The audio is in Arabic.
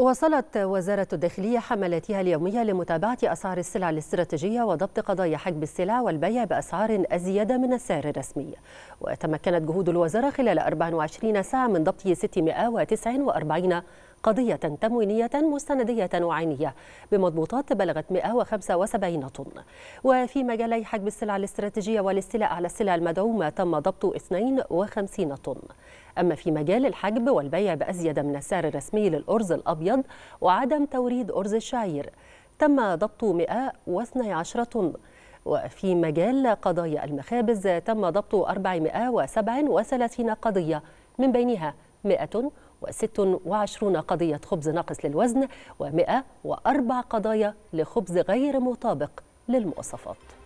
وصلت وزارة الداخلية حملاتها اليومية لمتابعة أسعار السلع الاستراتيجية وضبط قضايا حجب السلع والبيع بأسعار أزيد من السعر الرسمي وتمكنت جهود الوزارة خلال 24 ساعة من ضبط 649 قضية تموينية مستندية وعينية بمضبوطات بلغت 175 طن وفي مجالي حجب السلع الاستراتيجية والاستيلاء على السلع المدعومة تم ضبط 52 طن أما في مجال الحجب والبيع بأزيد من السعر الرسمي للأرز الأبيض وعدم توريد أرز الشعير تم ضبط 112 طن وفي مجال قضايا المخابز تم ضبط 437 قضية من بينها 126 قضية خبز ناقص للوزن و104 قضايا لخبز غير مطابق للمواصفات